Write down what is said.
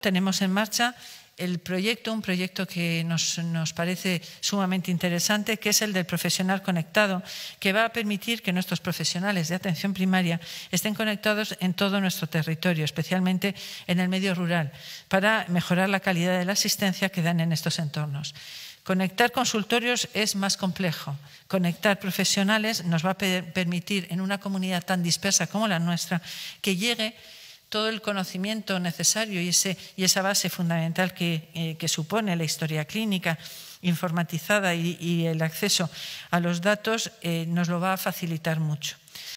Tenemos en marcha el proyecto, un proyecto que nos, nos, parece sumamente interesante, que es el del profesional conectado, que va a permitir que nuestros profesionales de atención primaria estén conectados en todo nuestro territorio, especialmente en el medio rural, para mejorar la calidad de la asistencia que dan en estos entornos. Conectar consultorios es más complejo. Conectar profesionales nos va a permitir, en una comunidad tan dispersa como la nuestra, que llegue todo el conocimiento necesario y, esa base fundamental eh, que, supone la historia clínica informatizada y, el acceso a los datos eh, nos lo va a facilitar mucho.